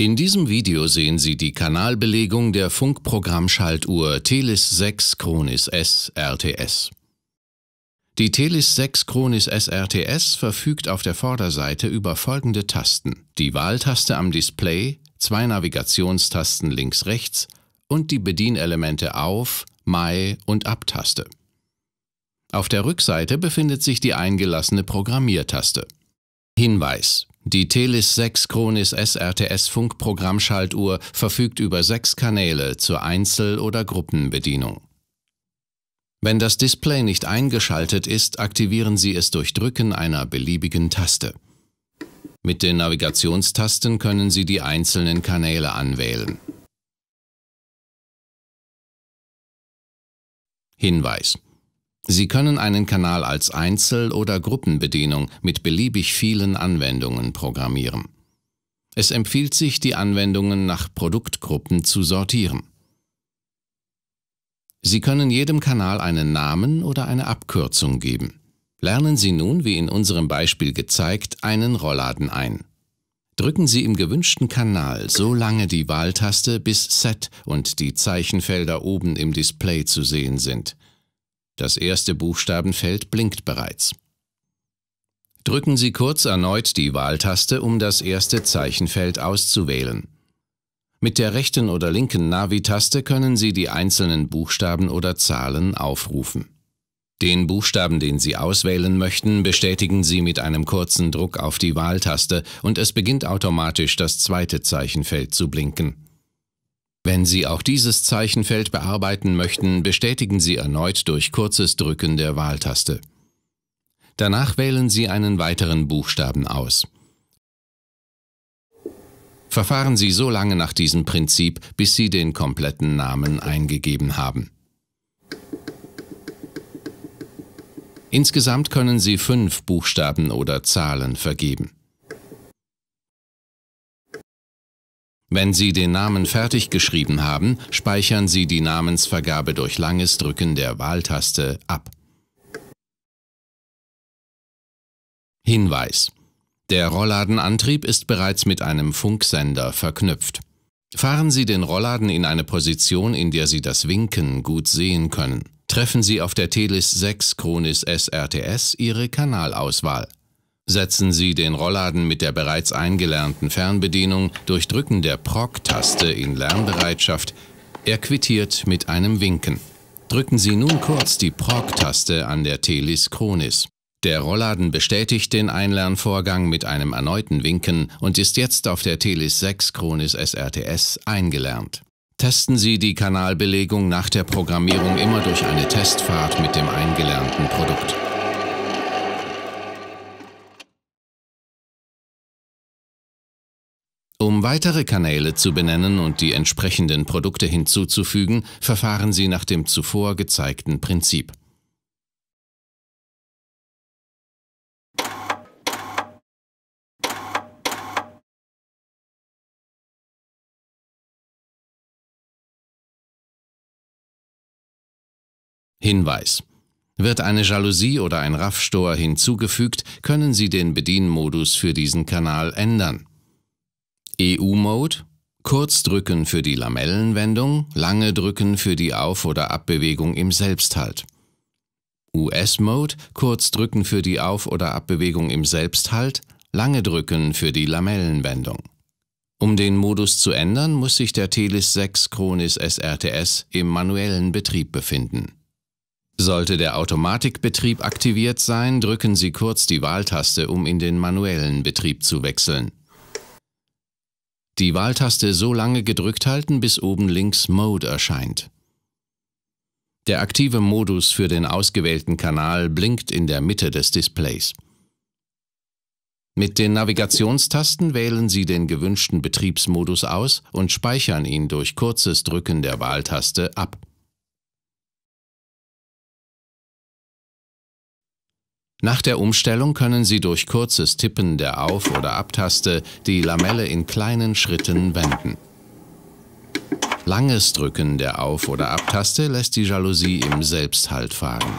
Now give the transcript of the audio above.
In diesem Video sehen Sie die Kanalbelegung der Funkprogrammschaltuhr Telis 6 Chronis S RTS. Die Telis 6 Chronis S RTS verfügt auf der Vorderseite über folgende Tasten. Die Wahltaste am Display, zwei Navigationstasten links-rechts und die Bedienelemente Auf, Mai und Ab-Taste. Auf der Rückseite befindet sich die eingelassene Programmiertaste. Hinweis die Telis 6 Kronis SRTS Funkprogrammschaltuhr verfügt über sechs Kanäle zur Einzel- oder Gruppenbedienung. Wenn das Display nicht eingeschaltet ist, aktivieren Sie es durch Drücken einer beliebigen Taste. Mit den Navigationstasten können Sie die einzelnen Kanäle anwählen. Hinweis Sie können einen Kanal als Einzel- oder Gruppenbedienung mit beliebig vielen Anwendungen programmieren. Es empfiehlt sich, die Anwendungen nach Produktgruppen zu sortieren. Sie können jedem Kanal einen Namen oder eine Abkürzung geben. Lernen Sie nun, wie in unserem Beispiel gezeigt, einen Rollladen ein. Drücken Sie im gewünschten Kanal so lange die Wahltaste, bis Set und die Zeichenfelder oben im Display zu sehen sind. Das erste Buchstabenfeld blinkt bereits. Drücken Sie kurz erneut die Wahltaste, um das erste Zeichenfeld auszuwählen. Mit der rechten oder linken Navi-Taste können Sie die einzelnen Buchstaben oder Zahlen aufrufen. Den Buchstaben, den Sie auswählen möchten, bestätigen Sie mit einem kurzen Druck auf die Wahltaste und es beginnt automatisch das zweite Zeichenfeld zu blinken. Wenn Sie auch dieses Zeichenfeld bearbeiten möchten, bestätigen Sie erneut durch kurzes Drücken der Wahltaste. Danach wählen Sie einen weiteren Buchstaben aus. Verfahren Sie so lange nach diesem Prinzip, bis Sie den kompletten Namen eingegeben haben. Insgesamt können Sie fünf Buchstaben oder Zahlen vergeben. Wenn Sie den Namen fertig geschrieben haben, speichern Sie die Namensvergabe durch langes Drücken der Wahltaste ab. Hinweis der Rollladenantrieb ist bereits mit einem Funksender verknüpft. Fahren Sie den Rollladen in eine Position, in der Sie das Winken gut sehen können. Treffen Sie auf der Telis 6 Kronis SRTS Ihre Kanalauswahl. Setzen Sie den Rollladen mit der bereits eingelernten Fernbedienung durch Drücken der PROC-Taste in Lernbereitschaft. Er quittiert mit einem Winken. Drücken Sie nun kurz die PROC-Taste an der Telis Kronis. Der Rollladen bestätigt den Einlernvorgang mit einem erneuten Winken und ist jetzt auf der Telis 6 Kronis SRTS eingelernt. Testen Sie die Kanalbelegung nach der Programmierung immer durch eine Testfahrt mit dem eingelernten Produkt. Um weitere Kanäle zu benennen und die entsprechenden Produkte hinzuzufügen, verfahren Sie nach dem zuvor gezeigten Prinzip. Hinweis wird eine Jalousie oder ein RAF-Store hinzugefügt, können Sie den Bedienmodus für diesen Kanal ändern. EU-Mode, kurz drücken für die Lamellenwendung, lange drücken für die Auf- oder Abbewegung im Selbsthalt. US-Mode, kurz drücken für die Auf- oder Abbewegung im Selbsthalt, lange drücken für die Lamellenwendung. Um den Modus zu ändern, muss sich der Telis 6 Kronis SRTS im manuellen Betrieb befinden. Sollte der Automatikbetrieb aktiviert sein, drücken Sie kurz die Wahltaste, um in den manuellen Betrieb zu wechseln. Die Wahltaste so lange gedrückt halten, bis oben links Mode erscheint. Der aktive Modus für den ausgewählten Kanal blinkt in der Mitte des Displays. Mit den Navigationstasten wählen Sie den gewünschten Betriebsmodus aus und speichern ihn durch kurzes Drücken der Wahltaste ab. Nach der Umstellung können Sie durch kurzes Tippen der Auf- oder Abtaste die Lamelle in kleinen Schritten wenden. Langes Drücken der Auf- oder Abtaste lässt die Jalousie im Selbsthalt fahren.